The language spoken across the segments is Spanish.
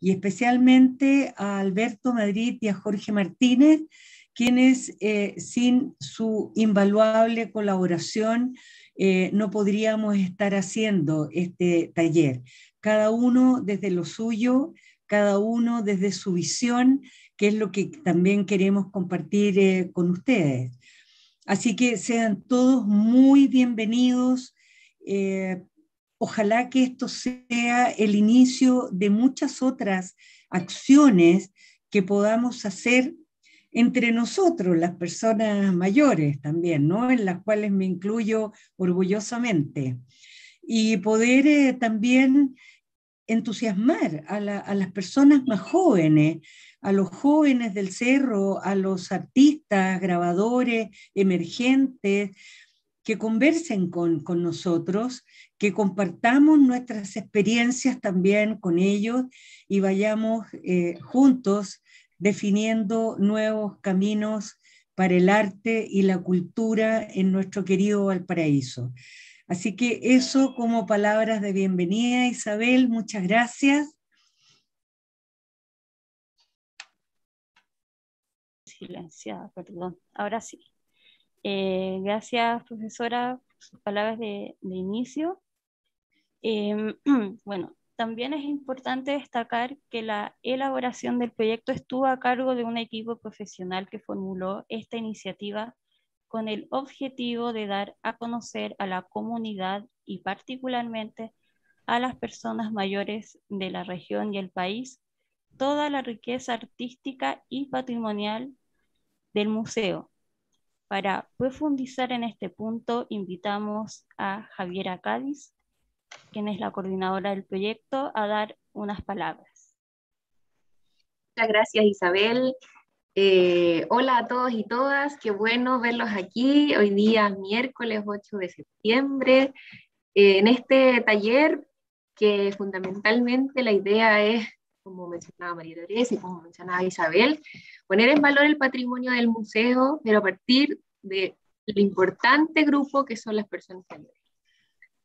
y especialmente a Alberto Madrid y a Jorge Martínez, quienes eh, sin su invaluable colaboración eh, no podríamos estar haciendo este taller. Cada uno desde lo suyo, cada uno desde su visión, que es lo que también queremos compartir eh, con ustedes. Así que sean todos muy bienvenidos ojalá que esto sea el inicio de muchas otras acciones que podamos hacer entre nosotros, las personas mayores también, ¿no? En las cuales me incluyo orgullosamente. Y poder eh, también entusiasmar a, las personas más jóvenes, a los jóvenes del cerro, a los artistas, grabadores, emergentes, que conversen con, nosotros, que compartamos nuestras experiencias también con ellos y vayamos eh, juntos definiendo nuevos caminos para el arte y la cultura en nuestro querido Valparaíso. Así que eso como palabras de bienvenida, Isabel, muchas gracias. Silenciada, perdón. Ahora sí. Eh, gracias, profesora, por sus palabras de, inicio. Em, bueno, también es importante destacar que la elaboración del proyecto estuvo a cargo de un equipo profesional que formuló esta iniciativa con el objetivo de dar a conocer a la comunidad y particularmente a las personas mayores de la región y el país toda la riqueza artística y patrimonial del museo, para profundizar en este punto, invitamos a Javiera Cádiz, quien es la coordinadora del proyecto, a dar unas palabras. Muchas gracias, Isabel. Eh, hola a todos y todas, qué bueno verlos aquí. Hoy día miércoles 8 de septiembre. Eh, en este taller que fundamentalmente la idea es como mencionaba María Teresa y como mencionaba Isabel, poner en valor el patrimonio del museo, pero a partir de importante grupo que son las personas mayores.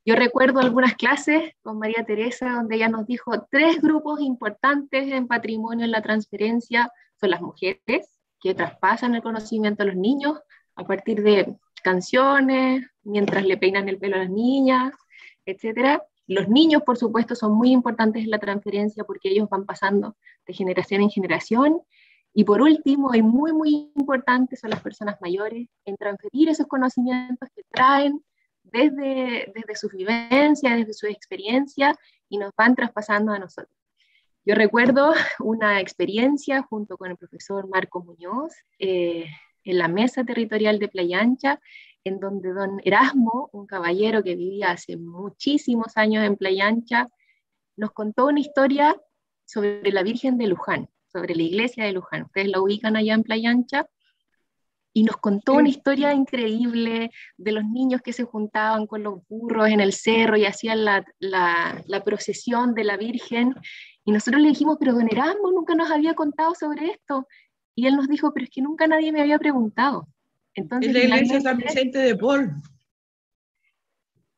Yo recuerdo algunas clases con María Teresa donde ella nos dijo tres grupos importantes en patrimonio en la transferencia son las mujeres que traspasan el conocimiento a los niños a partir de canciones, mientras le peinan el pelo a las niñas, etcétera. Los niños, por supuesto, son muy importantes en la transferencia porque ellos van pasando de generación en generación. Y por último, y muy, muy importantes son las personas mayores en transferir esos conocimientos que traen desde, desde sus vivencias, desde su experiencia, y nos van traspasando a nosotros. Yo recuerdo una experiencia junto con el profesor Marco Muñoz eh, en la mesa territorial de Playa Ancha, en donde don Erasmo, un caballero que vivía hace muchísimos años en Playa Ancha, nos contó una historia sobre la Virgen de Luján, sobre la iglesia de Luján. Ustedes la ubican allá en Playa Ancha. Y nos contó una historia increíble de los niños que se juntaban con los burros en el cerro y hacían la, la procesión de la Virgen. Y nosotros le dijimos, pero don Erasmo nunca nos había contado sobre esto. Y él nos dijo, pero es que nunca nadie me había preguntado en la iglesia San Vicente de Paul.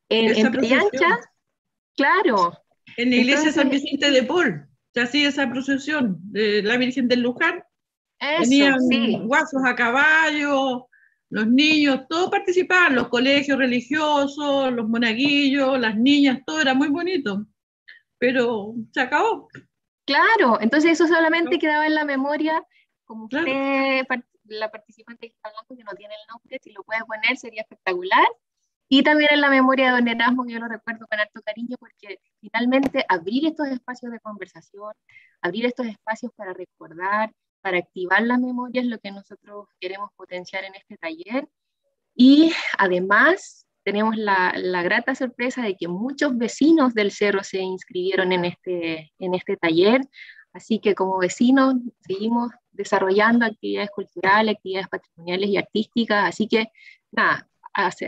En, Priancha, claro. En la iglesia San Vicente de Paul, se hacía esa procesión de la Virgen del Luján. Tenían guasos a caballo, los niños, todos participaban, los colegios religiosos, los monaguillos, las niñas, todo era muy bonito, pero se acabó. Claro, entonces eso solamente quedaba en la memoria, como que la participante que está hablando, que no tiene el nombre, si lo puedes poner sería espectacular. Y también en la memoria de Don Erasmo, yo lo recuerdo con harto cariño, porque finalmente abrir estos espacios de conversación, abrir estos espacios para recordar, para activar la memoria, es lo que nosotros queremos potenciar en este taller. Y además tenemos la, la, grata sorpresa de que muchos vecinos del cerro se inscribieron en este, en este taller, así que como vecinos seguimos desarrollando actividades culturales, actividades patrimoniales y artísticas. Así que, nada,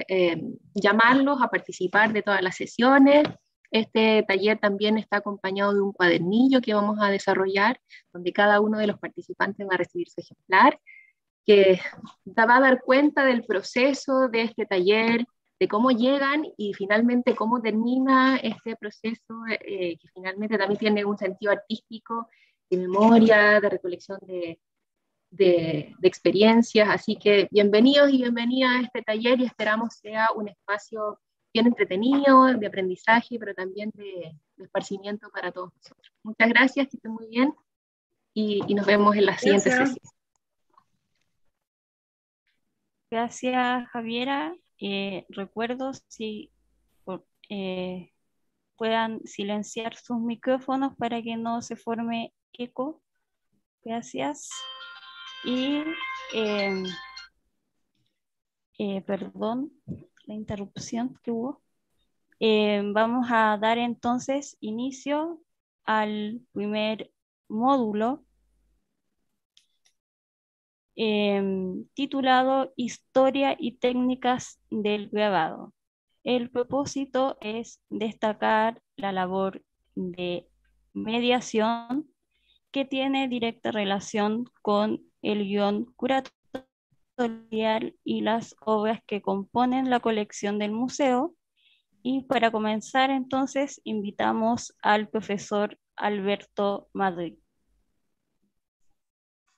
eh, llamarlos a participar de todas las sesiones. Este taller también está acompañado de un cuadernillo que vamos a desarrollar, donde cada uno de los participantes va a recibir su ejemplar, que va a dar cuenta del proceso de este taller, de cómo llegan y finalmente cómo termina este proceso, eh, que finalmente también tiene un sentido artístico de memoria, de recolección de, experiencias. Así que bienvenidos y bienvenidas a este taller y esperamos sea un espacio bien entretenido, de aprendizaje, pero también de, esparcimiento para todos nosotros. Muchas gracias, que estén muy bien y, nos vemos en la siguiente sesión. Gracias, Javiera. Eh, recuerdo si eh, puedan silenciar sus micrófonos para que no se forme Kiko. Gracias. Y, em, eh, perdón, la interrupción que hubo. Em, vamos a dar entonces inicio al primer módulo em, titulado Historia y técnicas del grabado. El propósito es destacar la labor de mediación que tiene directa relación con el guión curatorial y las obras que componen la colección del museo. Y para comenzar entonces invitamos al profesor Alberto Madrid.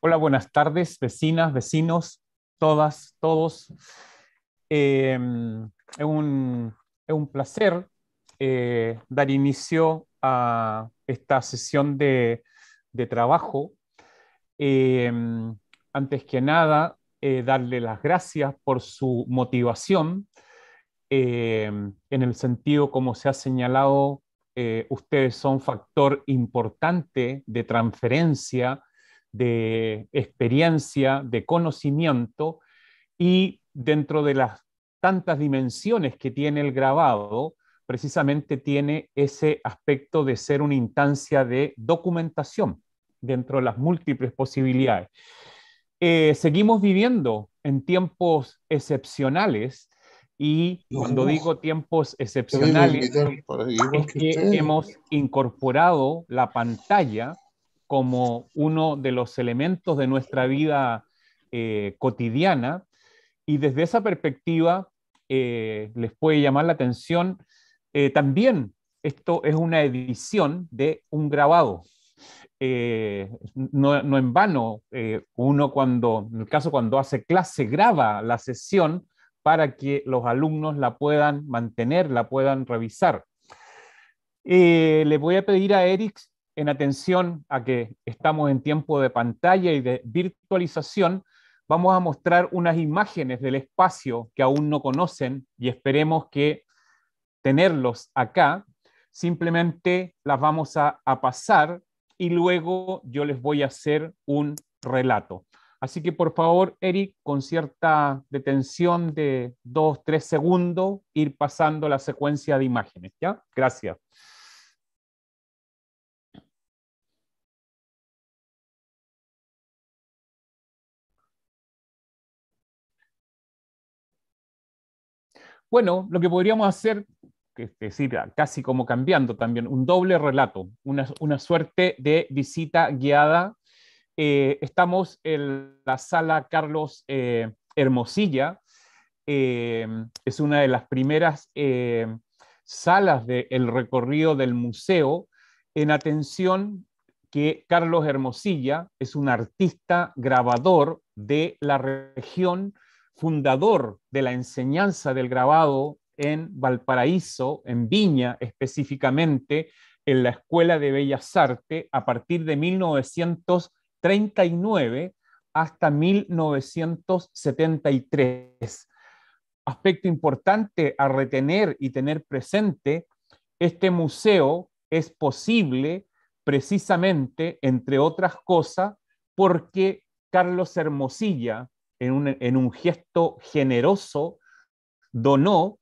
Hola, buenas tardes, vecinas, vecinos, todas, todos. Em, es, un, placer eh, dar inicio a esta sesión de de trabajo. Eh, antes que nada, eh, darle las gracias por su motivación, eh, en el sentido como se ha señalado, ustedes son factor importante de transferencia, de experiencia, de conocimiento y dentro de las tantas dimensiones que tiene el grabado, precisamente tiene ese aspecto de ser una instancia de documentación dentro de las múltiples posibilidades. Eh, seguimos viviendo en tiempos excepcionales y cuando digo tiempos excepcionales es que, hemos incorporado la pantalla como uno de los elementos de nuestra vida eh, cotidiana y desde esa perspectiva eh, les puede llamar la atención eh, también esto es una edición de un grabado. Eh, no, en vano, eh, uno cuando, en el caso cuando hace clase, graba la sesión para que los alumnos la puedan mantener, la puedan revisar. le voy a pedir a Eric, en atención a que estamos en tiempo de pantalla y de virtualización, vamos a mostrar unas imágenes del espacio que aún no conocen y esperemos que tenerlos acá, simplemente las vamos a, a pasar y luego yo les voy a hacer un relato. Así que por favor, Eric, con cierta detención de dos, tres segundos, ir pasando la secuencia de imágenes, ¿ya? Gracias. Bueno, lo que podríamos hacer decir, casi como cambiando también, un doble relato, una, suerte de visita guiada. Eh, estamos en la sala Carlos eh, Hermosilla, eh, es una de las primeras salas del recorrido del museo en atención que Carlos Hermosilla es un artista grabador de la región, fundador de la enseñanza del grabado en Valparaíso, en Viña específicamente, en la Escuela de Bellas Artes a partir de 1939 hasta 1973. Aspecto importante a retener y tener presente, este museo es posible precisamente, entre otras cosas, porque Carlos Hermosilla, en un, gesto generoso, donó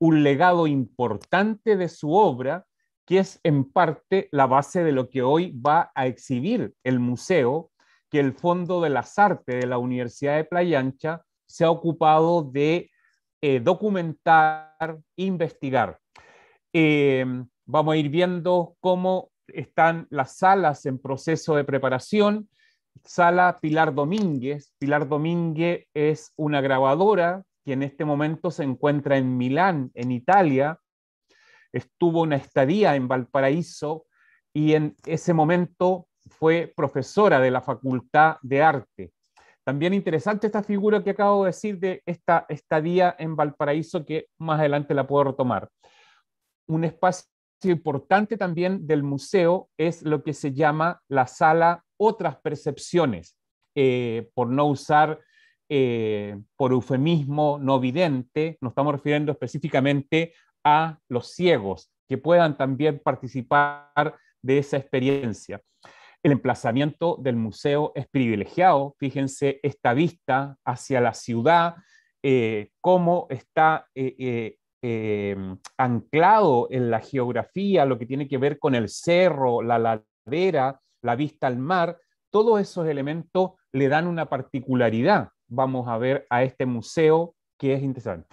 un legado importante de su obra, que es en parte la base de lo que hoy va a exhibir el museo, que el Fondo de las Artes de la Universidad de Playa Ancha se ha ocupado de documentar eh, documentar, investigar. Em, vamos a ir viendo cómo están las salas en proceso de preparación. Sala Pilar Domínguez. Pilar Domínguez es una grabadora que en este momento se encuentra en Milán, en Italia, estuvo una estadía en Valparaíso y en ese momento fue profesora de la Facultad de Arte. También interesante esta figura que acabo de decir de esta estadía en Valparaíso, que más adelante la puedo retomar. Un espacio importante también del museo es lo que se llama la sala Otras Percepciones, eh, por no usar eh, por eufemismo no vidente, nos estamos refiriendo específicamente a los ciegos, que puedan también participar de esa experiencia. El emplazamiento del museo es privilegiado, fíjense esta vista hacia la ciudad, eh, cómo está eh, em, anclado en la geografía, lo que tiene que ver con el cerro, la ladera, la vista al mar, todos esos elementos le dan una particularidad vamos a ver a este museo que es interesante.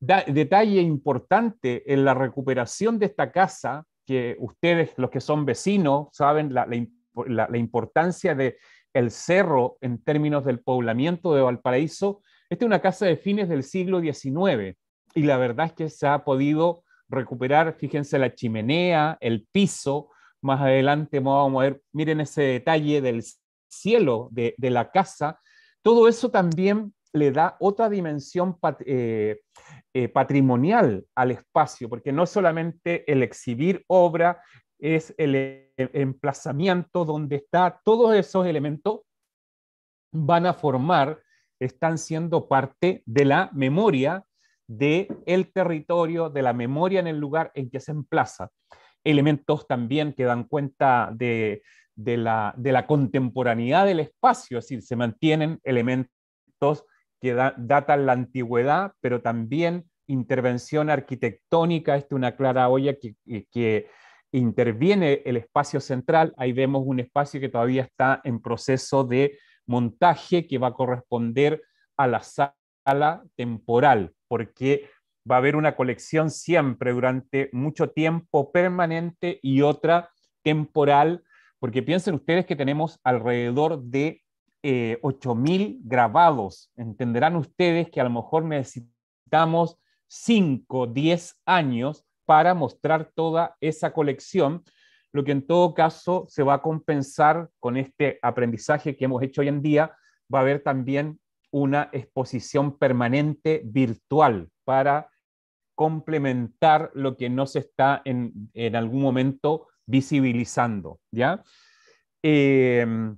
detalle importante en la recuperación de esta casa, que ustedes, los que son vecinos, saben la, importancia del el cerro en términos del poblamiento de Valparaíso. Esta es una casa de fines del siglo XIX y la verdad es que se ha podido recuperar, fíjense, la chimenea, el piso. Más adelante vamos a ver, miren ese detalle del cielo de la casa todo eso también le da otra dimensión eh, eh, patrimonial al espacio, porque no solamente el exhibir obra es e-, el, emplazamiento donde está, todos esos elementos van a formar, están siendo parte de la memoria del el territorio, de la memoria en el lugar en que se emplaza. Elementos también que dan cuenta de, de la, contemporaneidad del espacio, es decir, se mantienen elementos que datan la antigüedad, pero también intervención arquitectónica, esta es una clara olla que interviene el espacio central, ahí vemos un espacio que todavía está en proceso de montaje que va a corresponder a la sala temporal, porque va a haber una colección siempre durante mucho tiempo permanente y otra temporal porque piensen ustedes que tenemos alrededor de 8.000 eh, grabados. Entenderán ustedes que a lo mejor necesitamos 5, 10 años para mostrar toda esa colección, lo que en todo caso se va a compensar con este aprendizaje que hemos hecho hoy en día. Va a haber también una exposición permanente virtual para complementar lo que no se está en algún momento visibilizando, ¿ya? Em,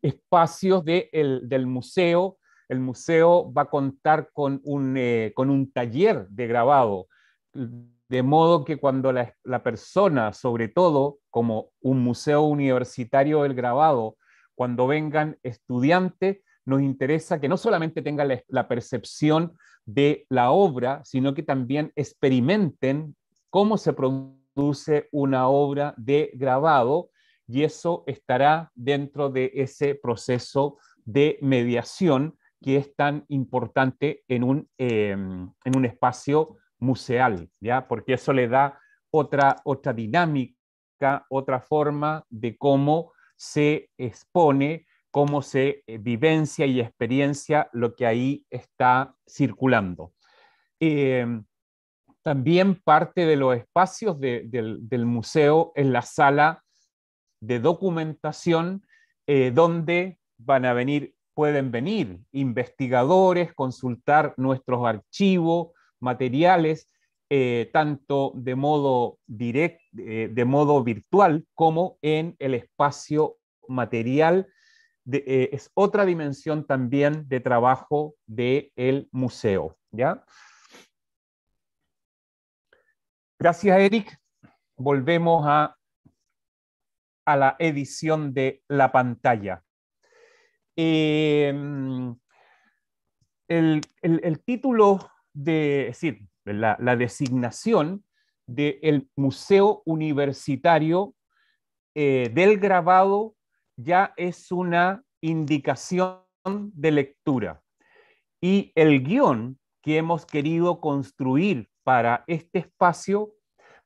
espacios del museo, el museo va a contar con un, eh, con un taller de grabado, de modo que cuando la, persona, sobre todo como un museo universitario del grabado, cuando vengan estudiantes, nos interesa que no solamente tengan la, la, percepción de la obra, sino que también experimenten cómo se produce produce una obra de grabado y eso estará dentro de ese proceso de mediación que es tan importante en un, em, en un espacio museal, ¿ya? porque eso le da otra, otra dinámica, otra forma de cómo se expone, cómo se eh, vivencia y experiencia lo que ahí está circulando. Em, también parte de los espacios del, museo es la sala de documentación, eh, donde van a venir, pueden venir investigadores, consultar nuestros archivos, materiales, eh, tanto de modo directo, eh, de modo virtual, como en el espacio material. es otra dimensión también de trabajo del el museo, ¿ya? Gracias, Eric. Volvemos a, la edición de la pantalla. Em, el, título de, es decir, la, designación del Museo Universitario eh, del Grabado ya es una indicación de lectura. Y el guión que hemos querido construir para este espacio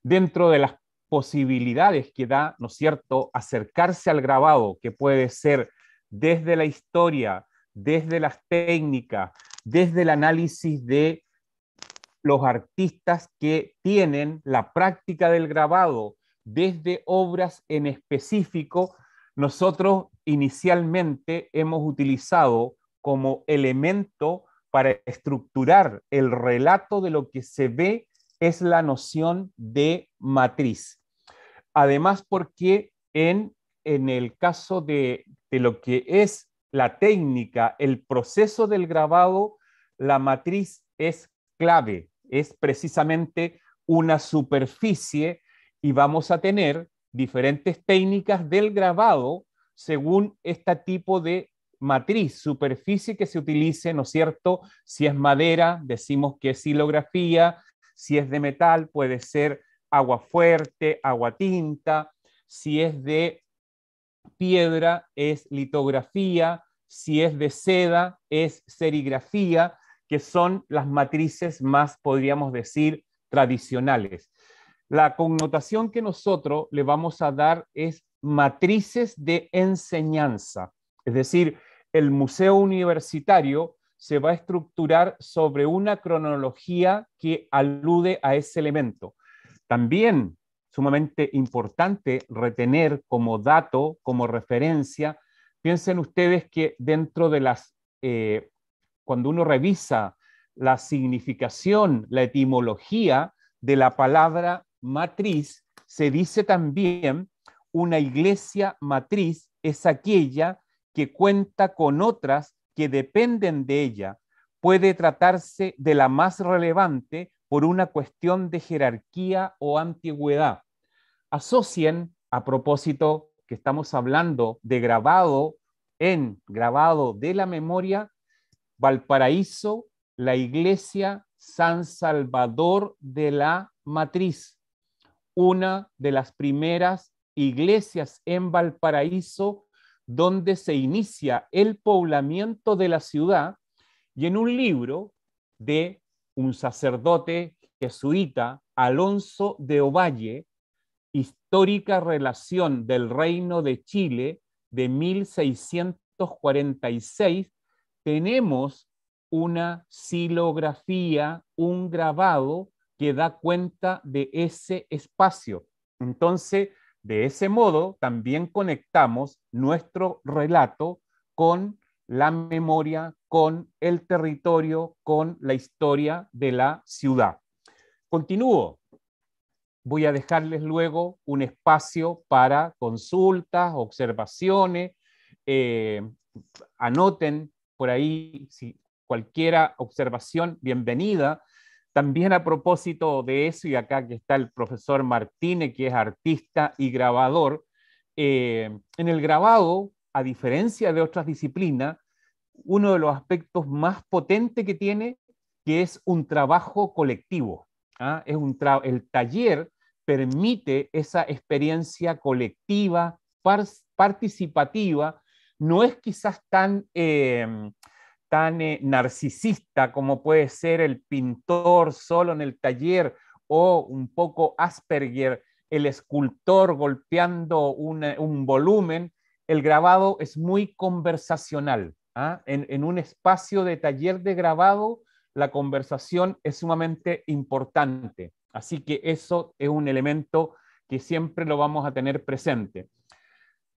dentro de las posibilidades que da, ¿no es cierto?, acercarse al grabado, que puede ser desde la historia, desde las técnicas, desde el análisis de los artistas que tienen la práctica del grabado, desde obras en específico, nosotros inicialmente hemos utilizado como elemento para estructurar el relato de lo que se ve es la noción de matriz. Además, porque en, en el caso de, de lo que es la técnica, el proceso del grabado, la matriz es clave, es precisamente una superficie y vamos a tener diferentes técnicas del grabado según este tipo de matriz, superficie que se utilice, ¿no es cierto? Si es madera, decimos que es silografía, si es de metal, puede ser agua fuerte, agua tinta, si es de piedra, es litografía, si es de seda, es serigrafía, que son las matrices más, podríamos decir, tradicionales. La connotación que nosotros le vamos a dar es matrices de enseñanza, es decir, el museo universitario se va a estructurar sobre una cronología que alude a ese elemento. También sumamente importante retener como dato, como referencia, piensen ustedes que dentro de las, eh, cuando uno revisa la significación, la etimología de la palabra matriz, se dice también una iglesia matriz es aquella que cuenta con otras que dependen de ella, puede tratarse de la más relevante por una cuestión de jerarquía o antigüedad. Asocien, a propósito que estamos hablando de grabado en, grabado de la memoria, Valparaíso, la iglesia San Salvador de la Matriz, una de las primeras iglesias en Valparaíso donde se inicia el poblamiento de la ciudad y en un libro de un sacerdote jesuita, Alonso de Ovalle, Histórica Relación del Reino de Chile de 1646, tenemos una silografía, un grabado que da cuenta de ese espacio. Entonces, de ese modo, también conectamos nuestro relato con la memoria, con el territorio, con la historia de la ciudad. Continúo. Voy a dejarles luego un espacio para consultas, observaciones. Eh, anoten por ahí si cualquiera observación, bienvenida. También a propósito de eso, y acá que está el profesor Martínez, que es artista y grabador, eh, en el grabado, a diferencia de otras disciplinas, uno de los aspectos más potentes que tiene, que es un trabajo colectivo. ¿ah? Es un el taller permite esa experiencia colectiva, participativa, no es quizás tan eh, tan eh, narcisista como puede ser el pintor solo en el taller o un poco Asperger, el escultor golpeando un eh, volumen, el grabado es muy conversacional. ¿ah? en, un espacio de taller de grabado, la conversación es sumamente importante. Así que eso es un elemento que siempre lo vamos a tener presente.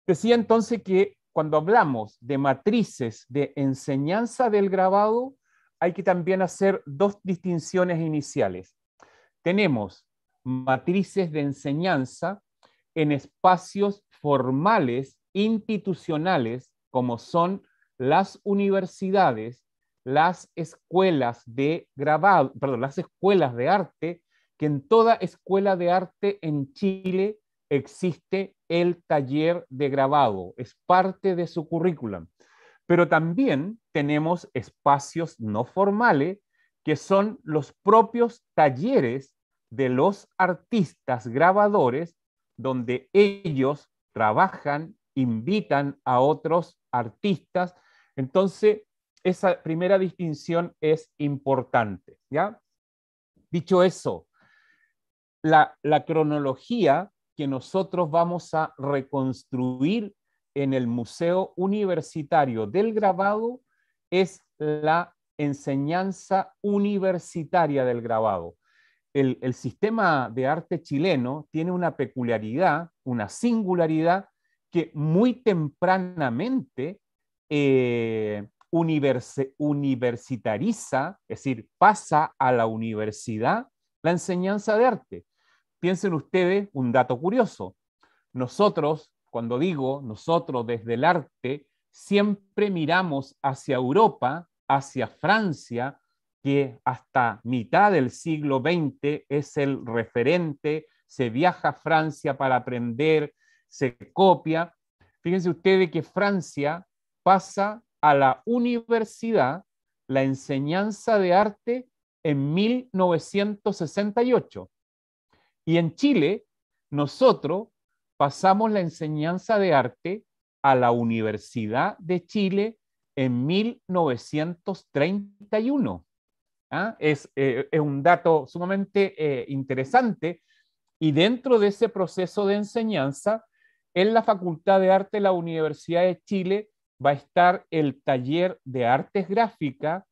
Decía entonces que cuando hablamos de matrices de enseñanza del grabado, hay que también hacer dos distinciones iniciales. Tenemos matrices de enseñanza en espacios formales, institucionales, como son las universidades, las escuelas de grabado, perdón, las escuelas de arte, que en toda escuela de arte en Chile existe el taller de grabado, es parte de su currículum. Pero también tenemos espacios no formales que son los propios talleres de los artistas grabadores donde ellos trabajan, invitan a otros artistas. Entonces, esa primera distinción es importante, ¿ya? Dicho eso, la, la cronología que nosotros vamos a reconstruir en el Museo Universitario del Grabado es la enseñanza universitaria del grabado. El, sistema de arte chileno tiene una peculiaridad, una singularidad, que muy tempranamente eh, universitariza, es decir, pasa a la universidad la enseñanza de arte. Piensen ustedes un dato curioso. Nosotros, cuando digo nosotros desde el arte, siempre miramos hacia Europa, hacia Francia, que hasta mitad del siglo XX es el referente, se viaja a Francia para aprender, se copia. Fíjense ustedes que Francia pasa a la universidad la enseñanza de arte en 1968. Y en Chile, nosotros pasamos la enseñanza de arte a la Universidad de Chile en 1931. ¿Ah? Eh, es, un dato sumamente eh, interesante y dentro de ese proceso de enseñanza, en la Facultad de Arte de la Universidad de Chile va a estar el taller de artes gráficas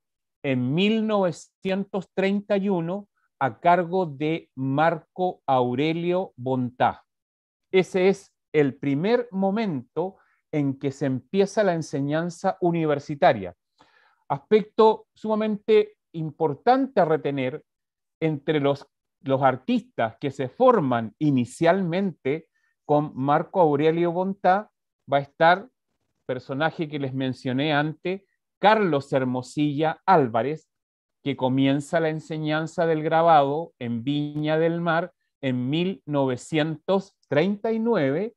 en 1931 a cargo de Marco Aurelio Bontá. Ese es el primer momento en que se empieza la enseñanza universitaria. Aspecto sumamente importante a retener entre los, los artistas que se forman inicialmente con Marco Aurelio Bontá va a estar personaje que les mencioné antes, Carlos Hermosilla Álvarez, que comienza la enseñanza del grabado en Viña del Mar en 1939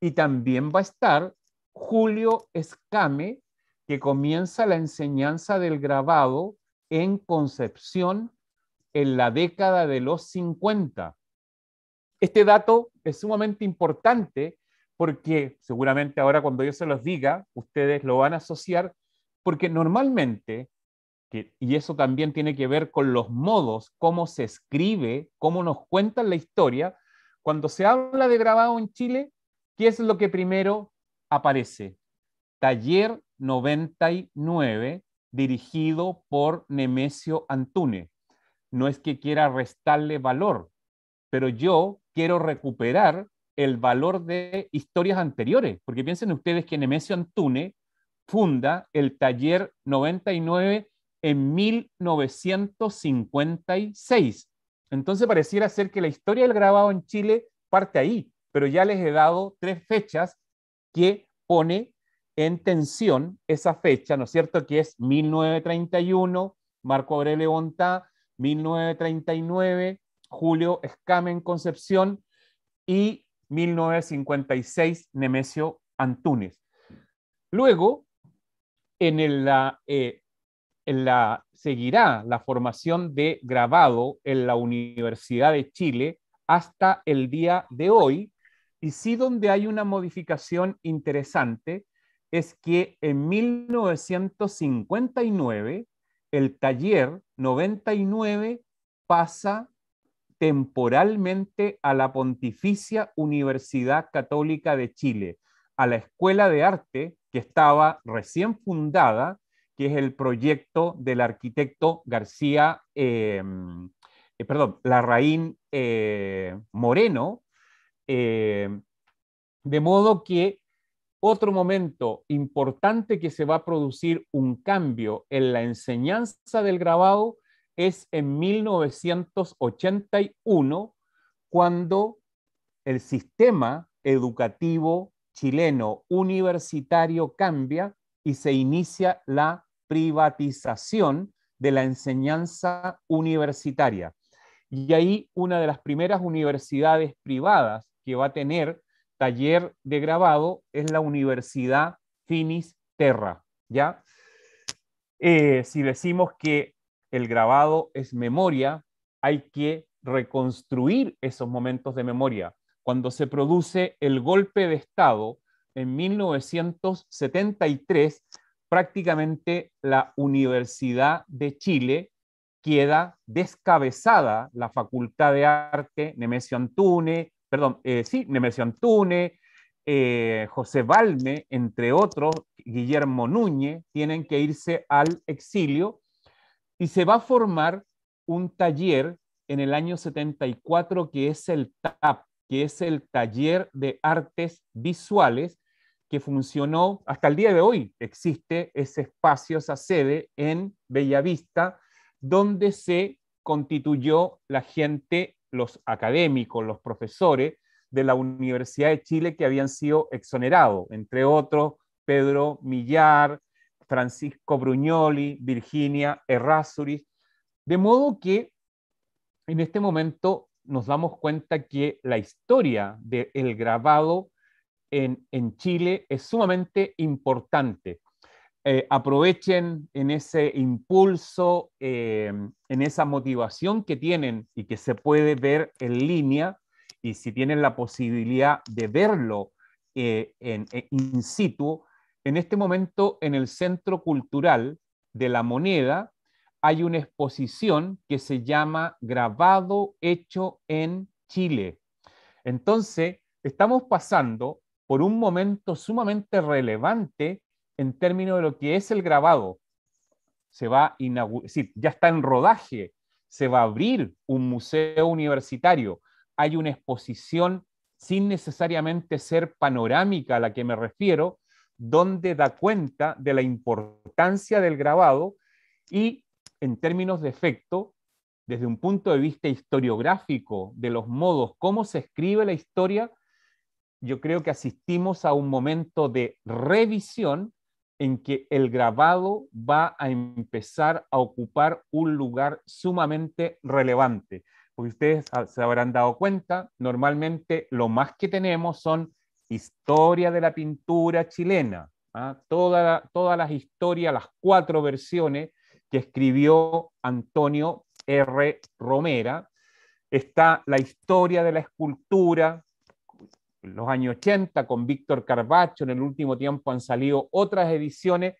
y también va a estar Julio Escame, que comienza la enseñanza del grabado en Concepción en la década de los 50. Este dato es sumamente importante porque seguramente ahora cuando yo se los diga, ustedes lo van a asociar, porque normalmente y eso también tiene que ver con los modos, cómo se escribe, cómo nos cuentan la historia. Cuando se habla de grabado en Chile, ¿qué es lo que primero aparece? Taller 99, dirigido por Nemesio Antune. No es que quiera restarle valor, pero yo quiero recuperar el valor de historias anteriores, porque piensen ustedes que Nemesio Antune funda el taller 99 en 1956. Entonces pareciera ser que la historia del grabado en Chile parte ahí, pero ya les he dado tres fechas que pone en tensión esa fecha, ¿no es cierto? Que es 1931, Marco Aurelio Bontá, 1939, Julio Escamen Concepción y 1956, Nemesio Antúnez. Luego, en el, eh, seguirá la formación de grabado en la Universidad de Chile hasta el día de hoy. Y sí donde hay una modificación interesante es que en 1959 el taller 99 pasa temporalmente a la Pontificia Universidad Católica de Chile, a la Escuela de Arte que estaba recién fundada que es el proyecto del arquitecto García, eh, mm, eh, perdón, Larraín eh, Moreno, de modo que otro momento importante que se va a producir un cambio en la enseñanza del grabado es en 1981, cuando el sistema educativo chileno universitario cambia y se inicia la privatización de la enseñanza universitaria. Y ahí una de las primeras universidades privadas que va a tener taller de grabado es la Universidad Finis Terra, ¿ya? Eh, si decimos que el grabado es memoria, hay que reconstruir esos momentos de memoria. Cuando se produce el golpe de Estado en 1973, prácticamente la Universidad de Chile queda descabezada, la Facultad de Arte Nemesio Antune, perdón, eh, sí, Nemesio Antune, eh, José Balme, entre otros, Guillermo Núñez, tienen que irse al exilio y se va a formar un taller en el año 74 que es el TAP, que es el Taller de Artes Visuales, que funcionó hasta el día de hoy. Existe ese espacio, esa sede en Bellavista, donde se constituyó la gente, los académicos, los profesores de la Universidad de Chile que habían sido exonerados, entre otros Pedro Millar, Francisco Bruñoli, Virginia Errázuriz. De modo que en este momento nos damos cuenta que la historia del grabado en, Chile es sumamente importante. Eh, aprovechen en ese impulso, eh, en esa motivación que tienen y que se puede ver en línea, y si tienen la posibilidad de verlo eh, en, in situ, en este momento en el Centro Cultural de la Moneda hay una exposición que se llama Grabado hecho en Chile. Entonces, estamos pasando por un momento sumamente relevante en términos de lo que es el grabado. Se va a ya está en rodaje, se va a abrir un museo universitario, hay una exposición sin necesariamente ser panorámica a la que me refiero, donde da cuenta de la importancia del grabado y en términos de efecto, desde un punto de vista historiográfico de los modos, cómo se escribe la historia, yo creo que asistimos a un momento de revisión en que el grabado va a empezar a ocupar un lugar sumamente relevante. Porque ustedes se habrán dado cuenta, normalmente lo más que tenemos son historia de la pintura chilena, ¿ah? Toda, todas las historias, las cuatro versiones que escribió Antonio R. Romera. Está la historia de la escultura, los años 80 con Víctor Carbacho, en el último tiempo han salido otras ediciones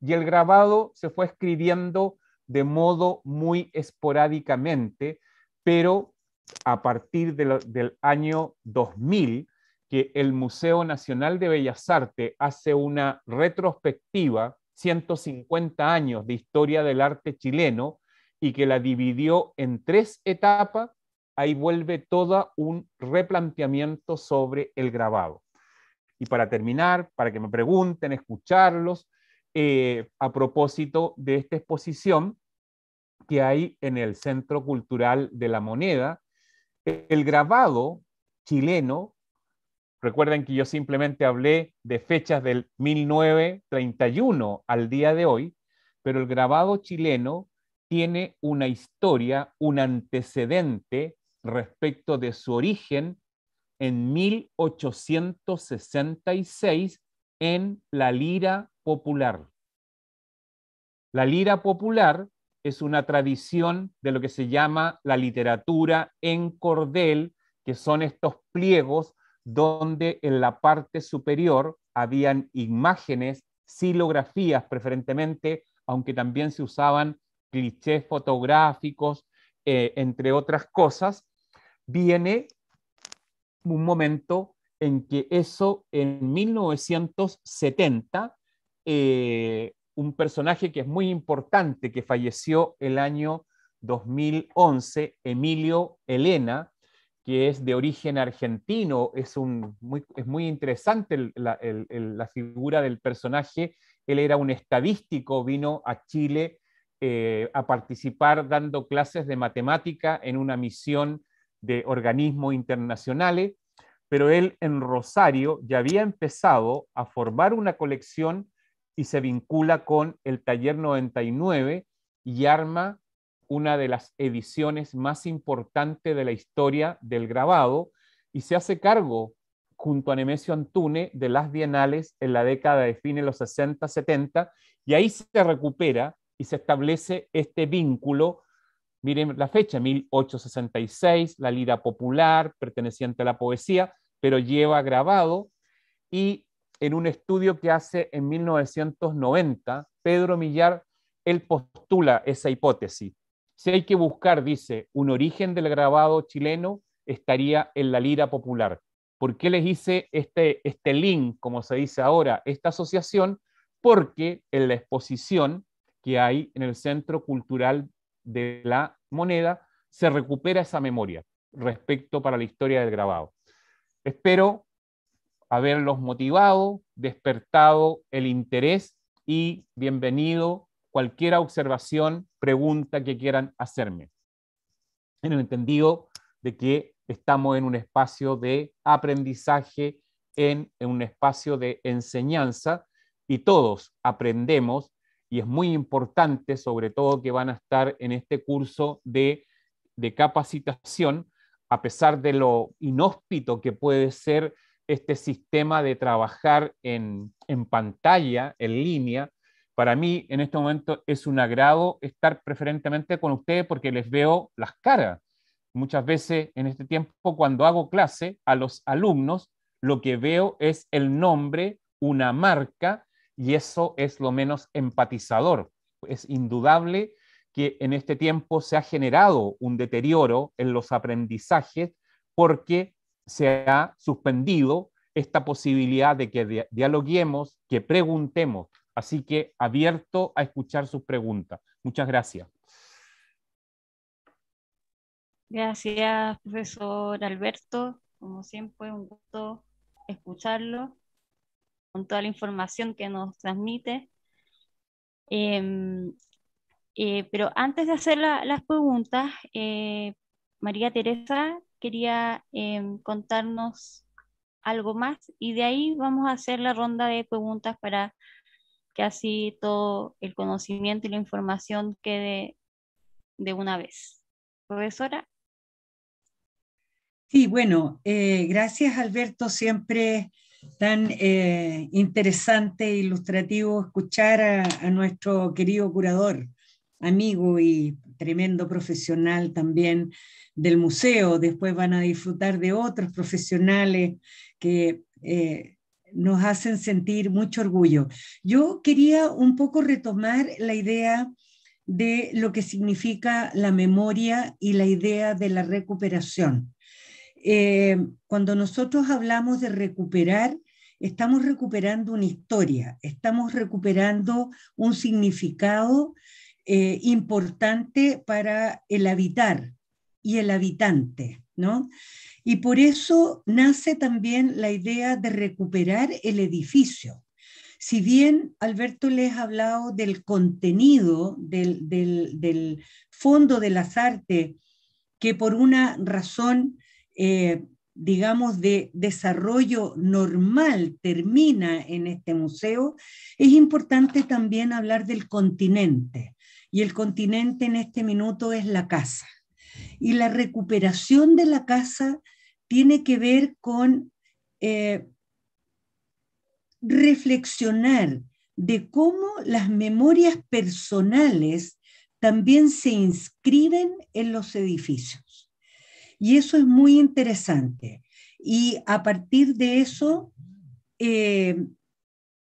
y el grabado se fue escribiendo de modo muy esporádicamente, pero a partir del año 2000, que el Museo Nacional de Bellas Artes hace una retrospectiva, 150 años de historia del arte chileno, y que la dividió en tres etapas, ahí vuelve todo un replanteamiento sobre el grabado. Y para terminar, para que me pregunten, escucharlos, eh, a propósito de esta exposición que hay en el Centro Cultural de la Moneda, el grabado chileno, recuerden que yo simplemente hablé de fechas del 1931 al día de hoy, pero el grabado chileno tiene una historia, un antecedente respecto de su origen en 1866 en la lira popular. La lira popular es una tradición de lo que se llama la literatura en cordel, que son estos pliegos donde en la parte superior habían imágenes, silografías preferentemente, aunque también se usaban clichés fotográficos, eh, entre otras cosas, viene un momento en que eso en 1970, eh, un personaje que es muy importante, que falleció el año 2011, Emilio Elena, que es de origen argentino, es, un, muy, es muy interesante la, figura del personaje, él era un estadístico, vino a Chile eh, a participar dando clases de matemática en una misión de organismos internacionales, pero él en Rosario ya había empezado a formar una colección y se vincula con el Taller 99 y arma una de las ediciones más importantes de la historia del grabado y se hace cargo junto a Nemesio Antune de las bienales en la década de fines de los 60-70 y ahí se recupera y se establece este vínculo Miren la fecha, 1866, la lira popular perteneciente a la poesía, pero lleva grabado. Y en un estudio que hace en 1990, Pedro Millar, él postula esa hipótesis. Si hay que buscar, dice, un origen del grabado chileno, estaría en la lira popular. ¿Por qué les hice este, este link, como se dice ahora, esta asociación? Porque en la exposición que hay en el Centro Cultural de la moneda, se recupera esa memoria respecto para la historia del grabado. Espero haberlos motivado, despertado el interés y bienvenido cualquier observación, pregunta que quieran hacerme. En el entendido de que estamos en un espacio de aprendizaje, en, en un espacio de enseñanza y todos aprendemos y es muy importante, sobre todo que van a estar en este curso de, capacitación, a pesar de lo inhóspito que puede ser este sistema de trabajar en, en, pantalla, en línea. Para mí, en este momento, es un agrado estar preferentemente con ustedes porque les veo las caras. Muchas veces en este tiempo, cuando hago clase a los alumnos, lo que veo es el nombre, una marca, y eso es lo menos empatizador. Es indudable que en este tiempo se ha generado un deterioro en los aprendizajes porque se ha suspendido esta posibilidad de que dialoguemos, que preguntemos. Así que abierto a escuchar sus preguntas. Muchas gracias. Gracias, profesor Alberto. Como siempre, un gusto escucharlo con toda la información que nos transmite. Em, eh, pero antes de hacer las preguntas, eh, María Teresa quería em, contarnos algo más y de ahí vamos a hacer la ronda de preguntas para que así todo el conocimiento y la información quede de una vez. Profesora. Sí, bueno, eh, gracias Alberto, siempre tan eh, interesante e ilustrativo escuchar a, nuestro querido curador, amigo y tremendo profesional también del museo. Después van a disfrutar de otros profesionales que... Eh, nos hacen sentir mucho orgullo. Yo quería un poco retomar la idea de lo que significa la memoria y la idea de la recuperación. Eh, cuando nosotros hablamos de recuperar, estamos recuperando una historia, estamos recuperando un significado eh, importante para el habitar y el habitante, ¿no? Y por eso nace también la idea de recuperar el edificio. Si bien Alberto les ha hablado del contenido, del fondo de las artes, que por una razón eh, digamos, de desarrollo normal termina en este museo, es importante también hablar del continente. Y el continente en este minuto es la casa. Y la recuperación de la casa tiene que ver con eh, reflexionar de cómo las memorias personales también se inscriben en los edificios y eso es muy interesante. Y a partir de eso, eh,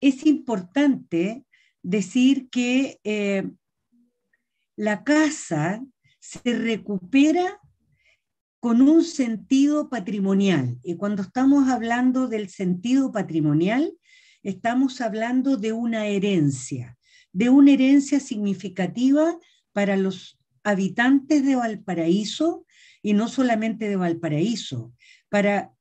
es importante decir que eh, la casa se recupera con un sentido patrimonial. Y cuando estamos hablando del sentido patrimonial, estamos hablando de una herencia, de una herencia significativa para los habitantes de Valparaíso y no solamente de Valparaíso, para,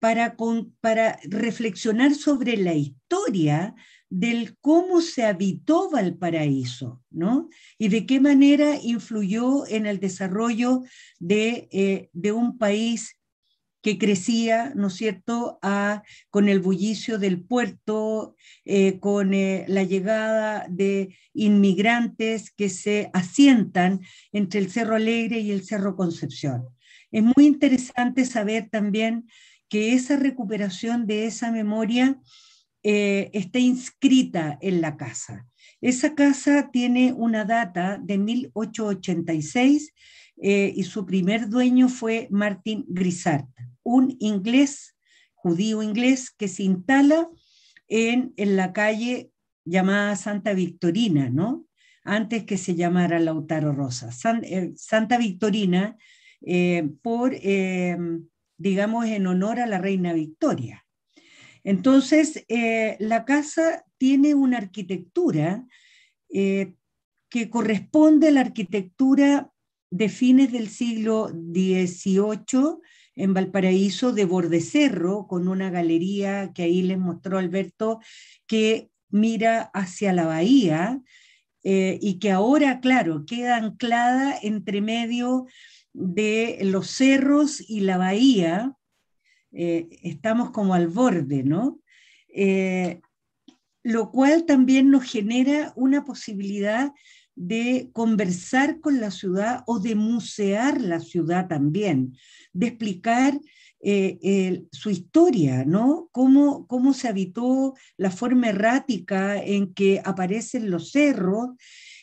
para, para reflexionar sobre la historia del cómo se habitó Valparaíso, ¿no? Y de qué manera influyó en el desarrollo de, eh, de un país que crecía, ¿no es cierto?, ah, con el bullicio del puerto, eh, con eh, la llegada de inmigrantes que se asientan entre el Cerro Alegre y el Cerro Concepción. Es muy interesante saber también que esa recuperación de esa memoria eh, está inscrita en la casa. Esa casa tiene una data de 1886 eh, y su primer dueño fue Martín Grisart, un inglés, judío inglés, que se instala en, en la calle llamada Santa Victorina, ¿no? Antes que se llamara Lautaro Rosa. Eh, Santa Victorina, eh, por, digamos, en honor a la reina Victoria. Entonces, la casa tiene una arquitectura que corresponde a la arquitectura de fines del siglo XVIII en Valparaíso de Bordecerro, con una galería que ahí les mostró Alberto, que mira hacia la bahía eh, y que ahora, claro, queda anclada entre medio de los cerros y la bahía. Eh, estamos como al borde, ¿no? Eh, lo cual también nos genera una posibilidad de conversar con la ciudad o de musear la ciudad también, de explicar eh, su historia, ¿no? Cómo, cómo se habitó la forma errática en que aparecen los cerros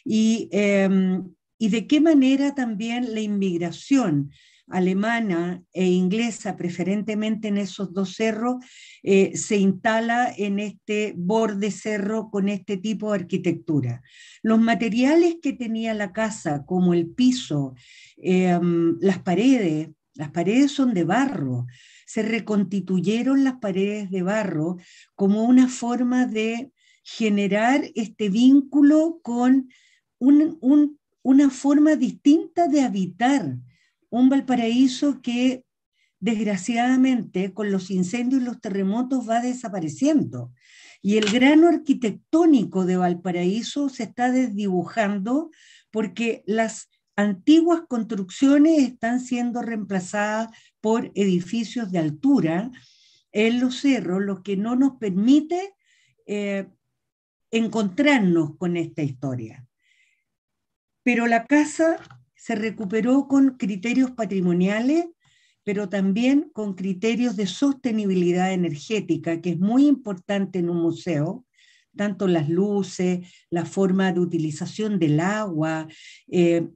y, em, y de qué manera también la inmigración alemana e inglesa, preferentemente en esos dos cerros, eh, se instala en este borde cerro con este tipo de arquitectura. Los materiales que tenía la casa, como el piso, em, las paredes, las paredes son de barro. Se reconstituyeron las paredes de barro como una forma de generar este vínculo con una forma distinta de habitar un Valparaíso que desgraciadamente con los incendios y los terremotos va desapareciendo. Y el grano arquitectónico de Valparaíso se está desdibujando porque las antiguas construcciones están siendo reemplazadas por edificios de altura en los cerros, lo que no nos permite eh, encontrarnos con esta historia. Pero la casa se recuperó con criterios patrimoniales, pero también con criterios de sostenibilidad energética, que es muy importante en un museo, tanto las luces, la forma de utilización del agua, eh,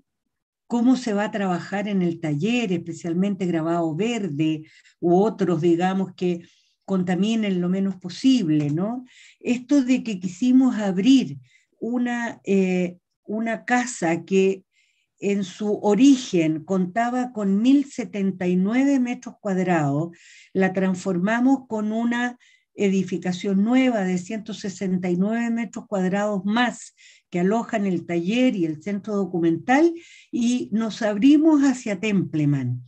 cómo se va a trabajar en el taller, especialmente grabado verde u otros, digamos, que contaminen lo menos posible, ¿no? Esto de que quisimos abrir una, eh, una casa que en su origen contaba con 1.079 metros cuadrados, la transformamos con una edificación nueva de 169 metros cuadrados más que alojan el taller y el centro documental y nos abrimos hacia Templeman.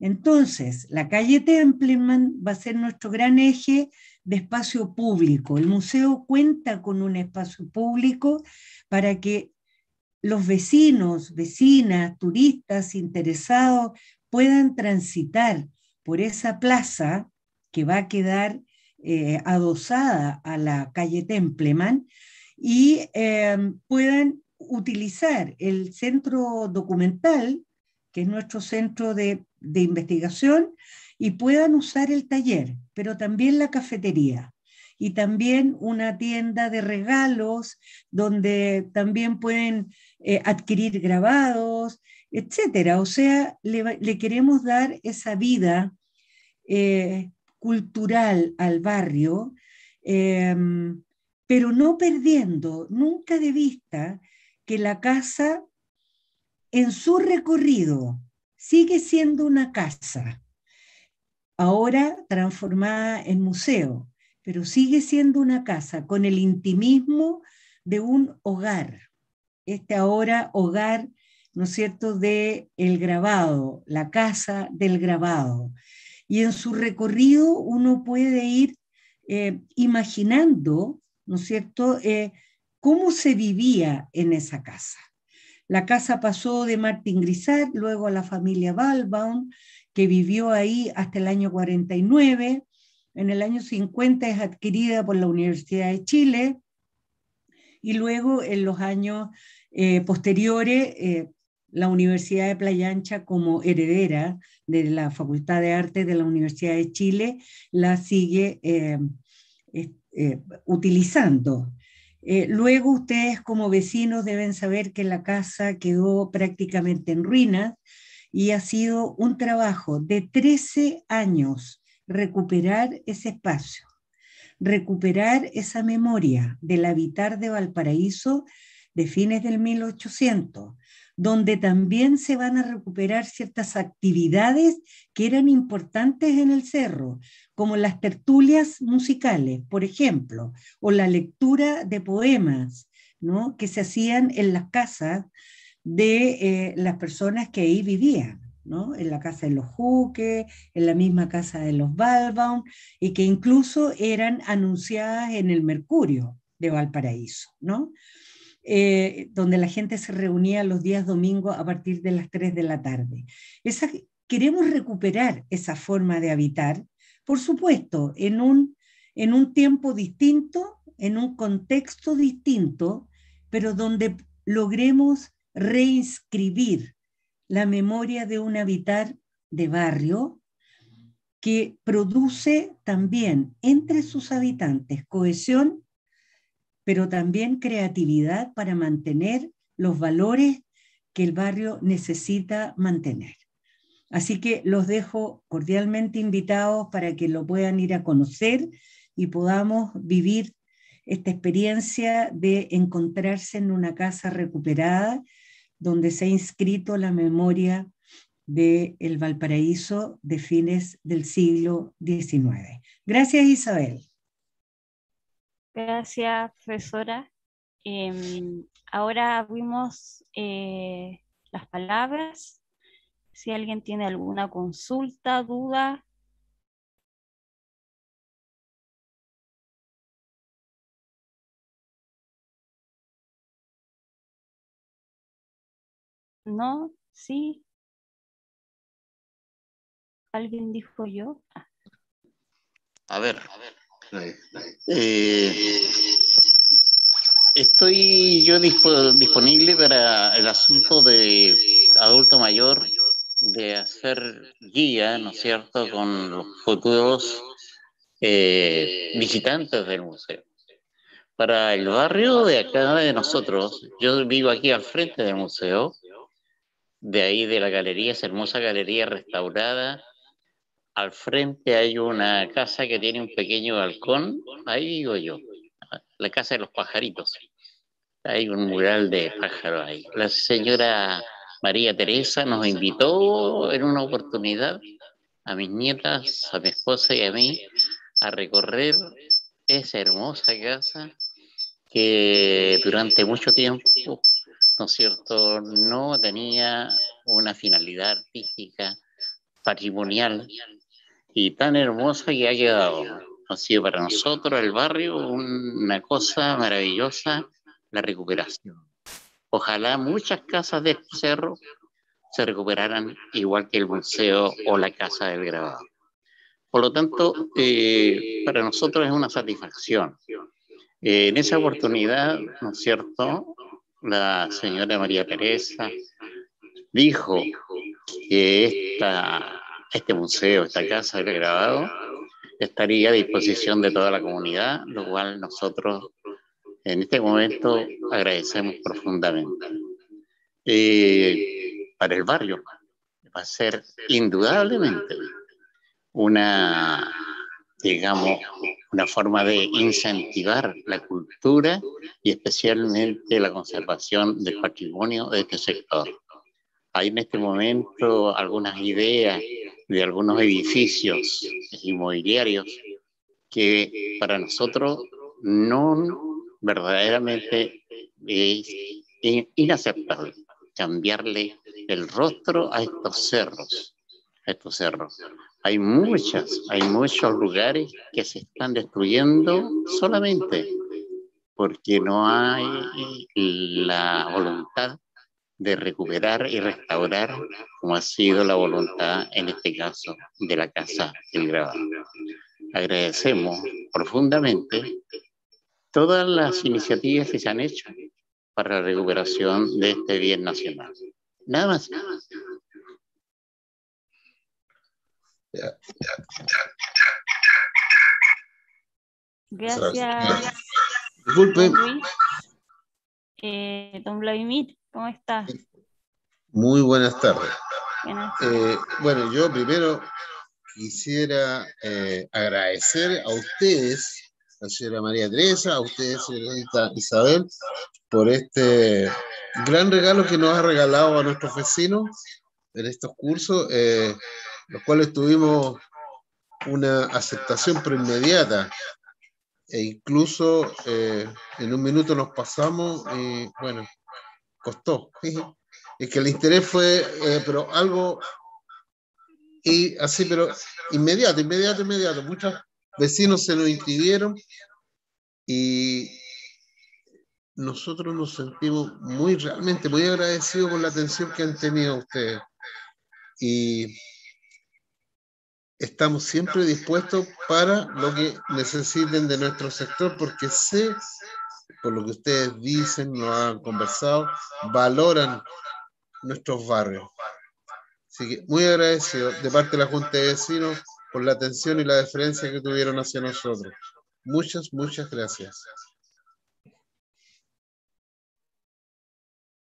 Entonces, la calle Templeman va a ser nuestro gran eje de espacio público. El museo cuenta con un espacio público para que los vecinos, vecinas, turistas interesados puedan transitar por esa plaza que va a quedar eh, adosada a la calle Templeman y eh, puedan utilizar el centro documental, que es nuestro centro de investigación, y puedan usar el taller, pero también la cafetería y también una tienda de regalos donde también pueden eh, adquirir grabados, etcétera. O sea, le, queremos dar esa vida eh, cultural al barrio, em, pero no perdiendo nunca de vista que la casa en su recorrido sigue siendo una casa, ahora transformada en museo pero sigue siendo una casa con el intimismo de un hogar. Este ahora hogar, ¿no es cierto?, de el grabado, la casa del grabado. Y en su recorrido uno puede ir eh, imaginando, ¿no es cierto?, eh, cómo se vivía en esa casa. La casa pasó de Martín Grisard, luego a la familia Balbaum, que vivió ahí hasta el año 49, en el año 50 es adquirida por la Universidad de Chile y luego en los años eh, posteriores eh, la Universidad de Playa Ancha como heredera de la Facultad de Arte de la Universidad de Chile la sigue eh, utilizando. luego ustedes como vecinos deben saber que la casa quedó prácticamente en ruinas y ha sido un trabajo de 13 años recuperar ese espacio, recuperar esa memoria del habitar de Valparaíso de fines del 1800, donde también se van a recuperar ciertas actividades que eran importantes en el cerro, como las tertulias musicales, por ejemplo, o la lectura de poemas que se hacían en las casas de eh, las personas que ahí vivían en la casa de los Juque, en la misma casa de los Balbaum, y que incluso eran anunciadas en el Mercurio de Valparaíso, ¿no? Eh, donde la gente se reunía los días domingos a partir de las 3 de la tarde. Esa, queremos recuperar esa forma de habitar, por supuesto, en un, en un tiempo distinto, en un contexto distinto, pero donde logremos reinscribir la memoria de un habitar de barrio que produce también entre sus habitantes cohesión, pero también creatividad para mantener los valores que el barrio necesita mantener. Así que los dejo cordialmente invitados para que lo puedan ir a conocer y podamos vivir esta experiencia de encontrarse en una casa recuperada donde se ha inscrito la memoria de el Valparaíso de fines del siglo XIX. Gracias, Isabel. Gracias, profesora. Em, ahora abrimos eh, las palabras. Si alguien tiene alguna consulta, duda, No, sí. ¿Alguien dijo yo? Ah. A ver, eh, estoy yo disponible para el asunto de adulto mayor, de hacer guía, ¿no es cierto?, con los futuros eh, visitantes del museo. Para el barrio de acá de nosotros, yo vivo aquí al frente del museo, de ahí de la galería, esa hermosa galería restaurada. Al frente hay una casa que tiene un pequeño balcón, ahí digo yo, la casa de los pajaritos. Hay un mural de pájaros ahí. La señora María Teresa nos invitó en una oportunidad a mis nietas, a mi esposa y a mí a recorrer esa hermosa casa que durante mucho tiempo ¿no cierto?, no tenía una finalidad artística, patrimonial y tan hermosa que ha quedado. Ha sido para nosotros, el barrio, una cosa maravillosa, la recuperación. Ojalá muchas casas de este cerro se recuperaran igual que el museo o la casa del grabado. Por lo tanto, eh, para nosotros es una satisfacción. Eh, en esa oportunidad, ¿no es cierto? la señora María Teresa dijo que este museo, esta casa de grabado, estaría a disposición de toda la comunidad, lo cual nosotros en este momento agradecemos profundamente. Eh, para el barrio va a ser indudablemente una digamos, una forma de incentivar la cultura y especialmente la conservación del patrimonio de este sector. Hay en este momento algunas ideas de algunos edificios inmobiliarios que para nosotros no verdaderamente es inaceptable cambiarle el rostro a estos cerros, a estos cerros. Hay muchas, hay muchos lugares que se están destruyendo solamente porque no hay eh, la voluntad de recuperar y restaurar como ha sido la voluntad en este caso de la Casa del Grabado. Agradecemos profundamente todas las iniciativas que se han hecho para la recuperación de este bien nacional. Nada más. Gracias. Disculpe. don eh, Vladimir, ¿cómo estás? Muy buenas tardes. Eh, bueno, yo primero quisiera eh, agradecer a ustedes, a la señora María Teresa, a ustedes, señorita Isabel, por este gran regalo que nos ha regalado a nuestros vecinos en estos cursos los cuales tuvimos una aceptación pero inmediata e incluso eh, en un minuto nos pasamos y bueno, costó. Es que el interés fue, eh, pero algo, y así, pero inmediato, inmediato, inmediato. Muchos vecinos se nos inscribieron y nosotros nos sentimos muy, realmente muy agradecidos por la atención que han tenido ustedes. Y estamos siempre dispuestos para lo que necesiten de nuestro sector, porque sé, por lo que ustedes dicen, nos han conversado, valoran nuestros barrios. Así que muy agradecido de parte de la Junta de Vecinos por la atención y la deferencia que tuvieron hacia nosotros. Muchas, muchas gracias.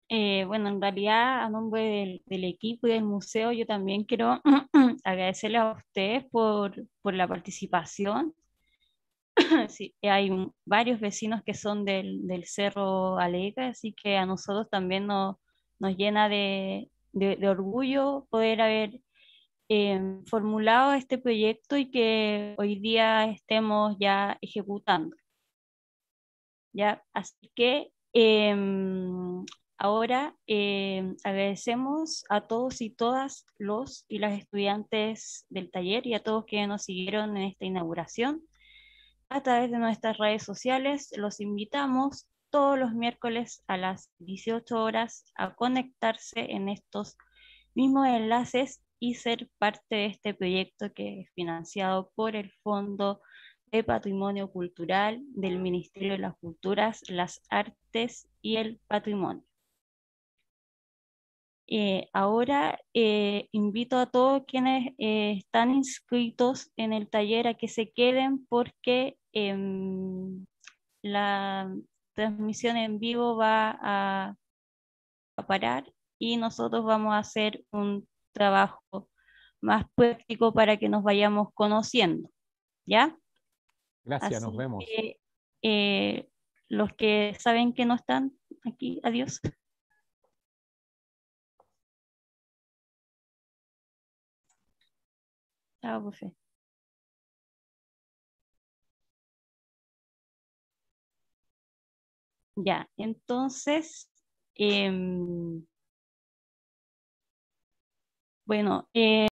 Eh, bueno, en realidad a nombre del, equipo y del museo, yo también quiero agradecerles a ustedes por, la participación. hay varios vecinos que son del, Cerro Alegre, así que a nosotros también nos, llena de, orgullo poder haber eh, formulado este proyecto y que hoy día estemos ya ejecutando. Así que em, Ahora eh, agradecemos a todos y todas los y las estudiantes del taller y a todos que nos siguieron en esta inauguración. A través de nuestras redes sociales los invitamos todos los miércoles a las 18 horas a conectarse en estos mismos enlaces y ser parte de este proyecto que es financiado por el Fondo de Patrimonio Cultural del Ministerio de las Culturas, las Artes y el Patrimonio. Eh, ahora eh, invito a todos quienes eh, están inscritos en el taller a que se queden porque em, la transmisión en vivo va a, parar y nosotros vamos a hacer un trabajo más práctico para que nos vayamos conociendo. ¿Ya? Gracias, nos vemos. los que saben que no están aquí, adiós. Chao, ah, profe. Pues ya, entonces, eh, bueno, eh,